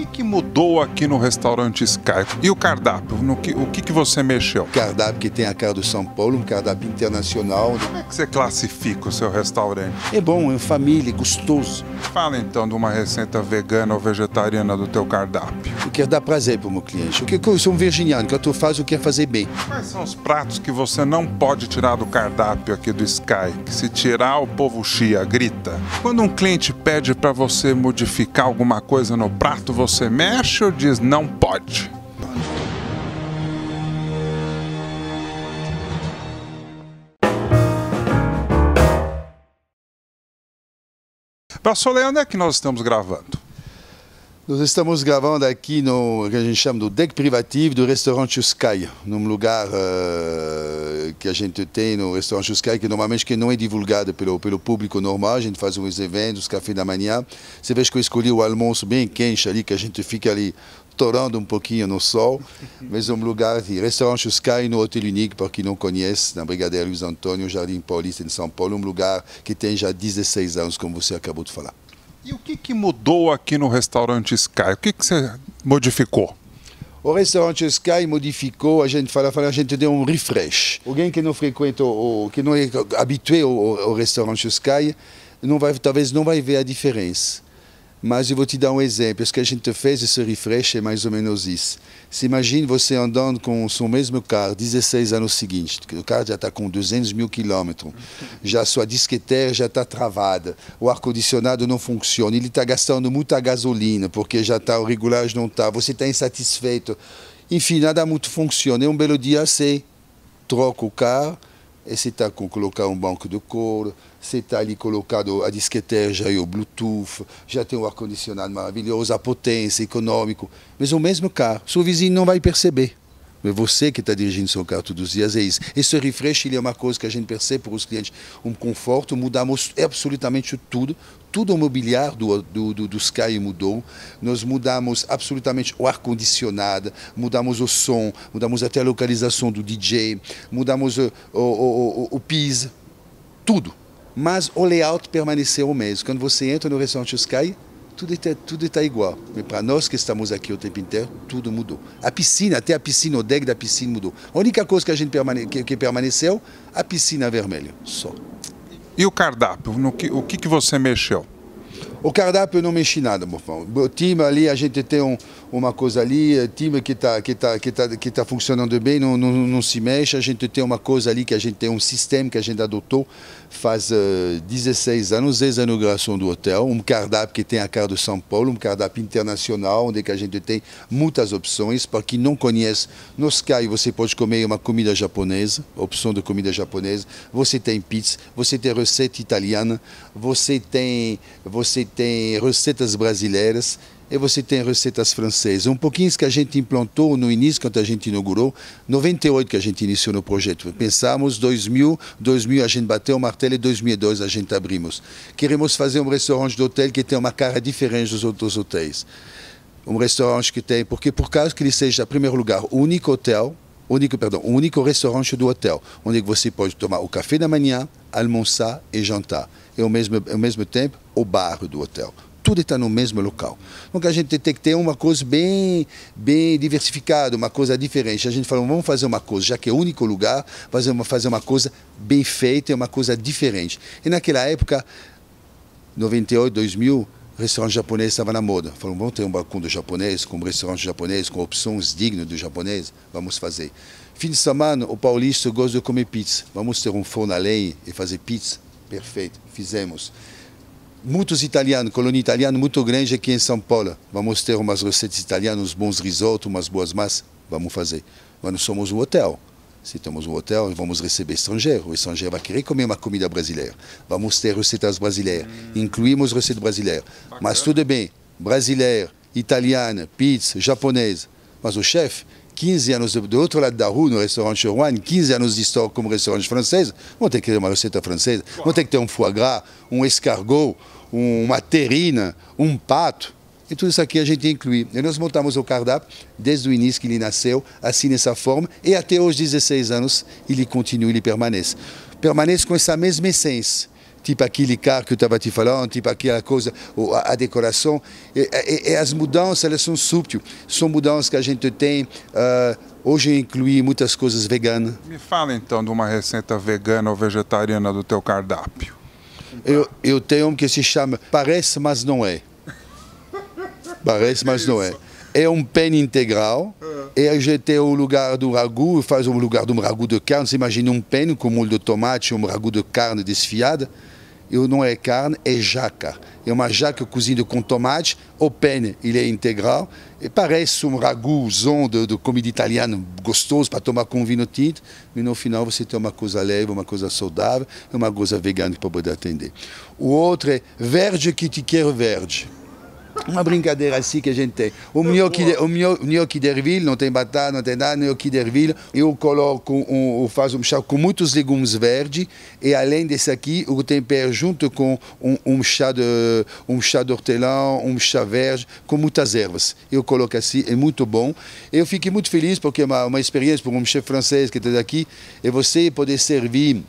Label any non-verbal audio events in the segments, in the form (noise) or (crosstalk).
que, que mudou aqui no restaurante Sky? E o cardápio? No que, o que, que você mexeu? Cardápio que tem a cara do São Paulo, um cardápio internacional. Como é que você classifica o seu restaurante? É bom, é família, gostoso. Fala então de uma receita vegana ou vegetariana do teu cardápio. Eu quero é dar prazer pro meu cliente. É eu sou um virginiano, que eu faço, eu quero é fazer bem. Quais são os pratos que você não pode tirar do cardápio aqui do Sky? Que se tirar, o povo chia, grita. Quando um cliente pede para você modificar alguma coisa no prato, você você mexe ou diz não pode? Pessoal, Leandro é que nós estamos gravando. Nós estamos gravando aqui no que a gente chama do deck privativo do restaurante Sky, num lugar uh, que a gente tem no restaurante Sky, que normalmente que não é divulgado pelo, pelo público normal, a gente faz uns eventos, café da manhã. Você vê que eu escolhi o almoço bem quente ali, que a gente fica ali torando um pouquinho no sol, (laughs) mas é um lugar de restaurante Sky no Hotel Unique, para quem não conhece, na Brigadeira Luiz Antônio, Jardim Paulista, em São Paulo, um lugar que tem já 16 anos, como você acabou de falar. E o que, que mudou aqui no restaurante Sky? O que, que você modificou? O restaurante Sky modificou, a gente fala, fala, a gente deu um refresh. Alguém que não frequenta, ou, que não é habituado ao, ao restaurante Sky, não vai, talvez não vai ver a diferença. Mas eu vou te dar um exemplo. O que a gente fez, esse refresh, é mais ou menos isso. Se imagine você andando com o seu mesmo carro 16 anos seguintes. O carro já está com 200 mil quilômetros. Já sua disqueteira já está travada. O ar-condicionado não funciona. Ele está gastando muita gasolina, porque já está, o regulagem não está. Você está insatisfeito. Enfim, nada muito funciona. E um belo dia você troca o carro se está colocar um banco de couro, se está ali colocado a disqueteira já e o Bluetooth, já tem o um ar-condicionado maravilhoso, a potência, econômico. Mas o mesmo carro, seu vizinho não vai perceber. É você que está dirigindo seu carro todos os dias é isso. Esse refresh ele é uma coisa que a gente percebe para os clientes, um conforto, mudamos absolutamente tudo. Tudo o mobiliário do, do, do, do Sky mudou. Nós mudamos absolutamente o ar-condicionado, mudamos o som, mudamos até a localização do DJ, mudamos o, o, o, o, o piso, tudo. Mas o layout permaneceu o mesmo. Quando você entra no restaurante Sky, tudo está tudo tá igual. Para nós que estamos aqui o tempo inteiro, tudo mudou. A piscina, até a piscina, o deck da piscina mudou. A única coisa que a gente permane que, que permaneceu, a piscina vermelha, só. E o cardápio? No que, o que, que você mexeu? O cardápio não mexe nada, Morfão. O time ali, a gente tem um, uma coisa ali, é time que está que tá, que tá, que tá funcionando bem, não, não, não, se mexe. A gente tem uma coisa ali, que a gente tem um sistema que a gente adotou faz uh, eh, 16 anos, desde a inauguração do hotel. Um cardápio que tem a cara do São Paulo, um cardápio internacional, onde que a gente tem muitas opções. Para quem não conhece, no Sky você pode comer uma comida japonesa, opção de comida japonesa. Você tem pizza, você tem receita italiana, você tem... Você tem receitas brasileiras e você tem receitas francesas. Um pouquinho que a gente implantou no início, quando a gente inaugurou, 98 que a gente iniciou no projeto. Pensamos, 2000, 2000 a gente bateu o martelo e 2002 a gente abrimos. Queremos fazer um restaurante de hotel que tenha uma cara diferente dos outros hotéis. Um restaurante que tem, porque por causa que ele seja, em primeiro lugar, o único hotel, único, perdão, o único restaurante do hotel, onde você pode tomar o café da manhã, almoçar e jantar. E ao mesmo, ao mesmo tempo, o bar do hotel. Tudo está no mesmo local. Então a gente tem que ter uma coisa bem, bem diversificada, uma coisa diferente. A gente falou, vamos fazer uma coisa, já que é o único lugar, fazer uma, fazer uma coisa bem feita, uma coisa diferente. E naquela época, 98, 2000, restaurante japonês estava na moda. Falaram, vamos ter um balcão do japonês, com um restaurante japonês, com opções dignas do japonês, vamos fazer. Fim de semana, o paulista gosta de comer pizza. Vamos ter um forno a lenha e fazer pizza? Perfeito, fizemos. Muitos italianos, colônia italiana muito grande aqui em São Paulo. Vamos ter umas receitas italianas, uns bons risotos, umas boas massas? Vamos fazer. Mas não somos um hotel. Se temos um hotel, vamos receber estrangeiro. O estrangeiro vai querer comer uma comida brasileira. Vamos ter receitas brasileiras. Hum. Incluímos receitas brasileiras Mas tudo bem, brasileira, italiana, pizza, japonesa. Mas o chefe, 15 anos do outro lado da rua, no restaurante Rouen, 15 anos de história como restaurante francês, vão ter que ter uma receita francesa. vamos Vão ter que ter um foie gras, um escargot, uma terrina, um pato. E tudo isso aqui a gente inclui. E nós montamos o cardápio desde o início que ele nasceu, assim nessa forma, e até os 16 anos ele continua, ele permanece. Permanece com essa mesma essência tipo aquele carro que eu estava te falando, tipo aquela coisa, a, decoração. E, e, e, as mudanças, elas são súbtil. São mudanças que a gente tem. Uh, hoje eu incluí muitas coisas veganas. Me fala então de uma receita vegana ou vegetariana do teu cardápio. Eu, eu tenho um que se chama Parece, mas não é. Parece, mas não é. É um pene integral. E a gente o lugar do ragu, faz o lugar de um ragu de carne. Você imagina um pene com molho de tomate, um ragu de carne desfiada. E não é carne, é jaca. É uma jaca cozida com tomate, o pene, ele é integral. E parece um ragu de, de comida italiana gostoso para tomar com vinho tinto, mas no final você tem uma coisa leve, uma coisa saudável, uma coisa vegana para poder atender. O outro é verde que te quer verde. Uma brincadeira assim que a gente tem. O gnocchi, de, o gnocchi não tem batata, não tem nada, gnocchi d'erville. Eu coloco, um, eu faço um chá com muitos legumes verdes e além desse aqui, eu tempero junto com um, um, chá de, um chá de hortelã, um chá verde, com muitas ervas. Eu coloco assim, é muito bom. Eu fiquei muito feliz porque é uma, uma experiência para um chefe francês que está aqui e você poder servir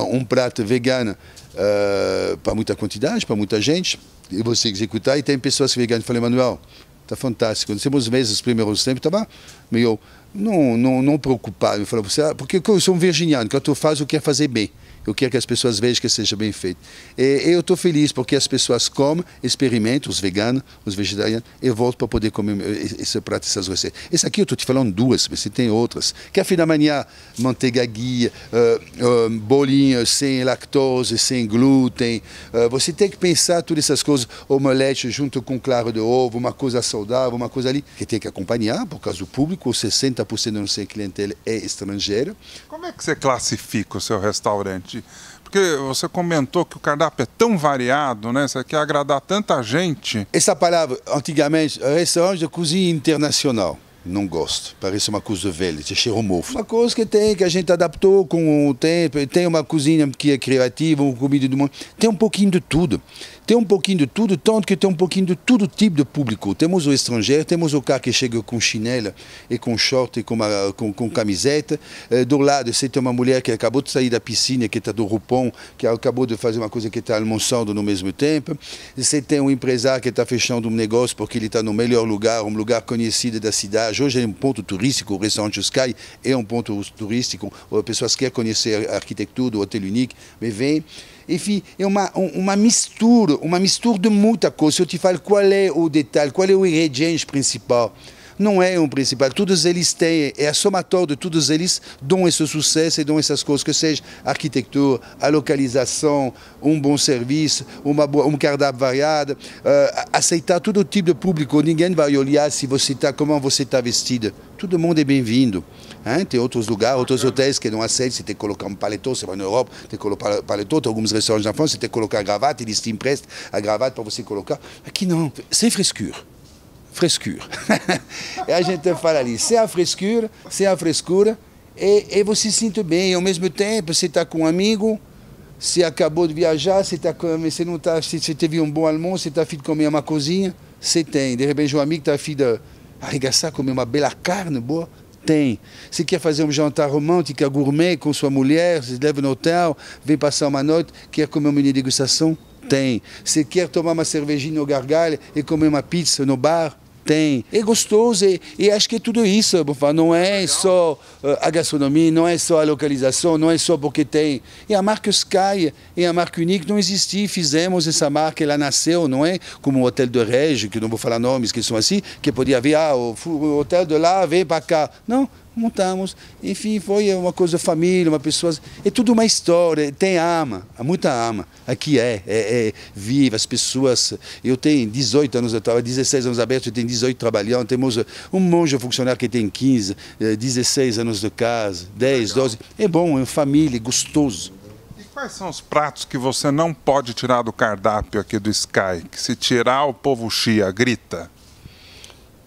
um prato vegano uh, para muita quantidade, para muita gente, e você executar, e tem pessoas veganas que falam, Manuel, está fantástico. Nós primeiros meses, os primeiros tempos, tá estava meio não, não, não preocupado. Eu você, porque eu sou um virginiano, quando eu faço, eu quero é fazer bem. Eu quero que as pessoas vejam que seja bem feito. E, eu estou feliz porque as pessoas comem, experimentam, os veganos, os vegetarianos, e volto para poder comer esse prato, essas receitas. Esse aqui eu estou te falando duas, mas tem outras. Café da manhã, manteiga guia, uh, uh, bolinho sem lactose, sem glúten. Uh, você tem que pensar todas essas coisas, omelete junto com claro de ovo, uma coisa saudável, uma coisa ali, que tem que acompanhar, por causa do público, 60% da nossa clientela é estrangeira. Como é que você classifica o seu restaurante? porque você comentou que o cardápio é tão variado, né? Você quer agradar tanta gente. Essa palavra, antigamente, restaurante de cozinha internacional. Não gosto. Parece uma coisa velha, cheiro mofo. Uma coisa que tem, que a gente adaptou com o tempo. Tem uma cozinha que é criativa, uma comida do mundo. Tem um pouquinho de tudo. Tem um pouquinho de tudo, tanto que tem um pouquinho de todo tipo de público. Temos o estrangeiro, temos o cara que chega com chinela e com short e com, uma, com, com camiseta. Eh, do lado, você tem uma mulher que acabou de sair da piscina, que está do roupão, que acabou de fazer uma coisa que está almoçando no mesmo tempo. Você tem um empresário que está fechando um negócio porque ele está no melhor lugar, um lugar conhecido da cidade cidade. Hoje é um ponto turístico, o restaurante Sky é um ponto turístico, pessoas querem conhecer a arquitetura, do Hotel Unique, me vem. Enfim, é uma, uma mistura, uma mistura de muita coisa. Se eu te falo qual é o detalhe, qual é o ingrediente principal, não é um principal. Todos eles têm, é a somatória de todos eles, dão esse sucesso e dão essas coisas, que seja a arquitetura, a localização, um bom serviço, uma boa, um cardápio variado, uh, aceitar todo tipo de público. Ninguém vai olhar se você está, como você está vestido. Todo mundo é bem-vindo. Hein? Tem outros lugares, outros hotéis que não aceitam. Se tem que colocar um paletó, você vai na Europa, tem que colocar paletó. Tem alguns restaurantes na França, você tem que colocar a gravata, eles te emprestam a gravata para você colocar. Aqui não, sem frescura frescura. (laughs) e a gente fala ali, sem a frescura, sem a frescura, e, e você se sente bem. e Ao mesmo tempo, você está com um amigo, você acabou de viajar, você, tá, você não tá, você, você teve um bom almoço, você está afim de comer uma cozinha, você tem. De repente, um amigo está afim de arregaçar, comer uma bela carne boa, tem. Você quer fazer um jantar romântico, gourmet, com sua mulher, se leva no hotel, vem passar uma noite, quer comer uma mini degustação? Tem. Você quer tomar uma cervejinha no gargalho e comer uma pizza no bar? tem. É gostoso e, é, e é, acho que é tudo isso, não é só eh, a gastronomia, não é só a localização, não é só porque tem. E a marca Sky e a marca Unique não existia, fizemos essa marca, ela nasceu, não é? Como o Hotel de Regi, que não vou falar nomes que são assim, que podia ver, ah, o hotel de lá, vem para cá. Não, montamos. Enfim, foi uma coisa família, uma pessoa. É tudo uma história, tem ama, há muita ama. Aqui é, é, é viva, as pessoas. Eu tenho 18 anos, eu estava 16 anos aberto, eu tenho 18 trabalhando. Temos um monge funcionário que tem 15, 16 eh, anos de casa, 10, Legal. 12. É bom, é família, é gostoso. E Quais são os pratos que você não pode tirar do cardápio aqui do Sky? Que se tirar, o povo chia, grita.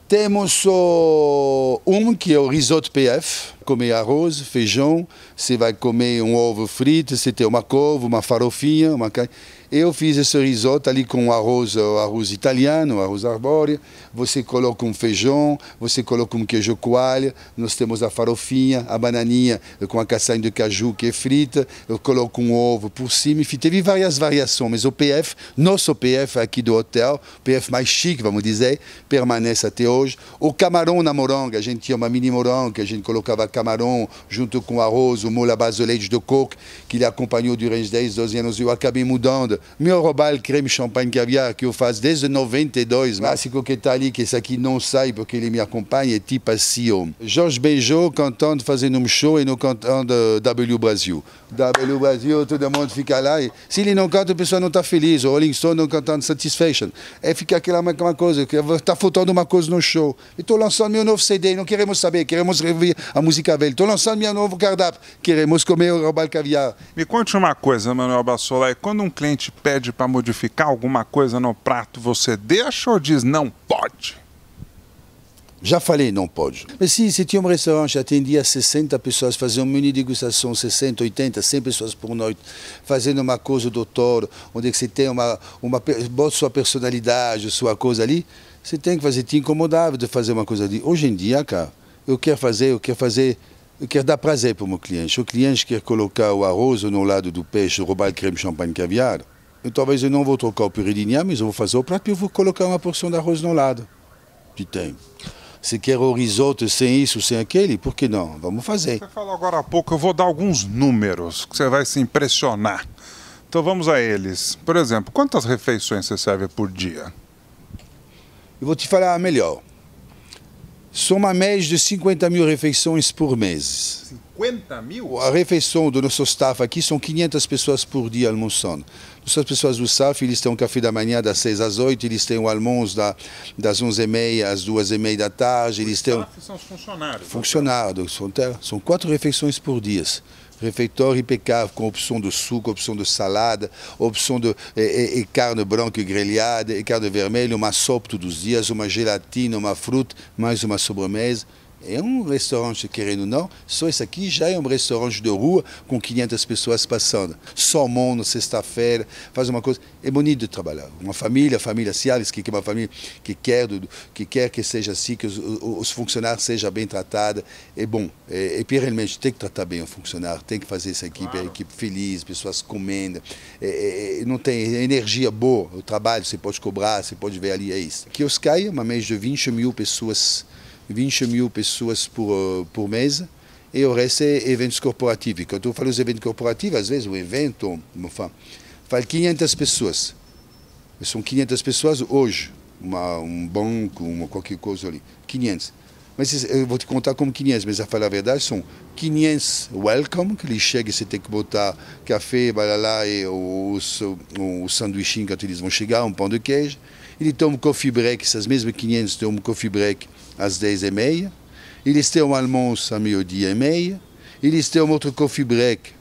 Temos o, um que é o risoto PF, comer arroz, feijão, você vai comer um ovo frito, você tem uma couve, uma farofinha, uma carne. Eu fiz esse risoto ali com arroz, arroz italiano, arroz arbóreo. Você coloca um feijão, você coloca um queijo coalha. Nós temos a farofinha, a bananinha com a castanha de caju que é frita. Eu coloco um ovo por cima. Enfim, teve várias variações, mas o PF, nosso PF aqui do hotel, PF mais chique, vamos dizer, permanece até hoje. O camarão na moranga, a gente tinha uma mini moranga, a gente colocava camarão junto com arroz, o molho à base de leite de coco, que ele acompanhou durante 10, 12 anos. Eu acabei mudando meu robal creme champanhe caviar que eu faço desde 92, clássico que está ali, que esse aqui não sai porque ele me acompanha, é tipo assim, ó. Jorge Beijo cantando, fazendo um show e no cantando eh, W Brasil. W Brasil, todo mundo fica lá e se ele não canta, a pessoa não está feliz, o Rolling Stone não cantando Satisfaction. É fica aquela uma coisa, que está faltando uma coisa no show. Estou lançando meu novo CD, não queremos saber, queremos rever a música velha. Estou lançando meu novo cardápio, queremos comer o robal caviar. Me conte uma coisa, Manuel Bassolai, quando um cliente pede para modificar alguma coisa no prato, você deixa ou diz não pode? Já falei, não pode. Mas se, se tinha um restaurante, atendia 60 pessoas, fazia um mini degustação, 60, 80, 100 pessoas por noite, fazendo uma coisa do touro, onde você é tem uma, uma... bota sua personalidade, sua coisa ali, você tem que fazer, te incomodava de fazer uma coisa ali. Hoje em dia, cara, eu quero fazer, eu quero fazer, eu quero dar prazer para o meu cliente. O cliente quer colocar o arroz no lado do peixe, roubar o creme champanhe caviar, talvez eu não vou trocar o purê de inhame, mas eu vou fazer o prato e vou colocar uma porção de arroz no lado. Que tem. Se quer o risoto sem isso, sem aquele, por que não? Vamos fazer. Você falou agora há pouco, eu vou dar alguns números que você vai se impressionar. Então vamos a eles. Por exemplo, quantas refeições você serve por dia? Eu vou te falar melhor. São uma média de 50 mil refeições por mês. 50 mil? A refeição do nosso staff aqui são 500 pessoas por dia almoçando. As pessoas do staff, eles têm o café da manhã das 6 às 8, eles têm o almoço da, das 11h30 às 2h30 da tarde. Eles têm... são os funcionários? É? Funcionários. São, são quatro refeições por dia refeitório impecável, com opção de suco, opção de salada, opção de e, e carne branca grelhada, e carne vermelha, uma sopa todos os dias, uma gelatina, uma fruta, mais uma sobremesa é um restaurante, querendo ou não, só isso aqui já é um restaurante de rua com 500 pessoas passando. Salmão na sexta-feira, faz uma coisa. É bonito de trabalhar. Uma família, a família Cialis, que é uma família que quer, que quer que seja assim, que os, os funcionários sejam bem tratados. É bom. É, é e realmente tem que tratar bem o funcionário, tem que fazer essa equipe, claro. a equipe feliz, pessoas comendo. É, é, é, não tem energia boa, o trabalho, você pode cobrar, você pode ver ali, é isso. Que os caia, uma média de 20 mil pessoas 20 mil pessoas por, por mês, e o resto é eventos corporativos. Quando eu falo de eventos corporativos, às vezes o evento, enfim, fala, 500 pessoas. São 500 pessoas hoje, uma, um banco, uma qualquer coisa ali, 500. Mas eu vou te contar como 500, mas a falar a verdade são 500 welcome, que eles chegam e você tem que botar café, balala e o, o, o que eles vão chegar, um pão de queijo. Ele toma coffee break, essas mesmas 500 tomam coffee break às 10h30. Eles têm um almoço a meio-dia e meia. Eles têm um outro coffee break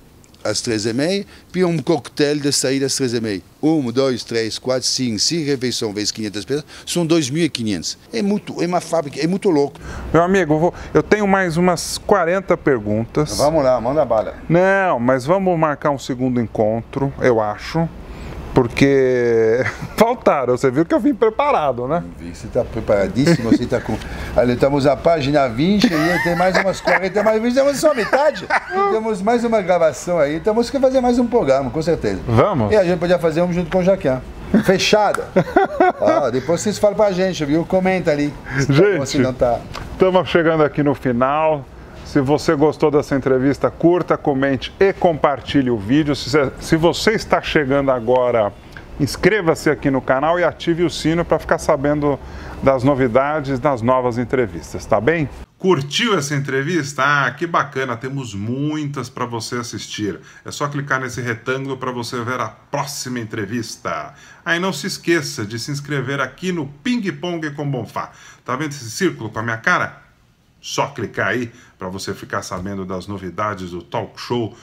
às 13h30, E um coquetel de saída às 13h30. 1, 2, 3, 4, 5, seis refeições vezes 500 pessoas, são 2.500. É muito, é uma fábrica, é muito louco. Meu amigo, eu, vou, eu tenho mais umas 40 perguntas. Vamos lá, manda bala. Não, mas vamos marcar um segundo encontro, eu acho porque (laughs) faltaram. Você viu que eu vim preparado, né? Você está preparadíssimo, você está com. Olha, estamos na página 20 e tem mais umas 40, mais 20, temos só metade. E temos mais uma gravação aí, temos que fazer mais um programa, com certeza. Vamos? E a gente podia fazer um junto com o Jaquian. Fechada. (laughs) ah, depois vocês falam pra gente, viu? Comenta ali. Gente, estamos tá. chegando aqui no final. Se você gostou dessa entrevista, curta, comente e compartilhe o vídeo. Se você está chegando agora, inscreva-se aqui no canal e ative o sino para ficar sabendo das novidades, das novas entrevistas, tá bem? Curtiu essa entrevista? Ah, que bacana! Temos muitas para você assistir. É só clicar nesse retângulo para você ver a próxima entrevista. Aí ah, não se esqueça de se inscrever aqui no Ping Pong com Bonfá. Tá vendo esse círculo com a minha cara? Só clicar aí para você ficar sabendo das novidades do talk show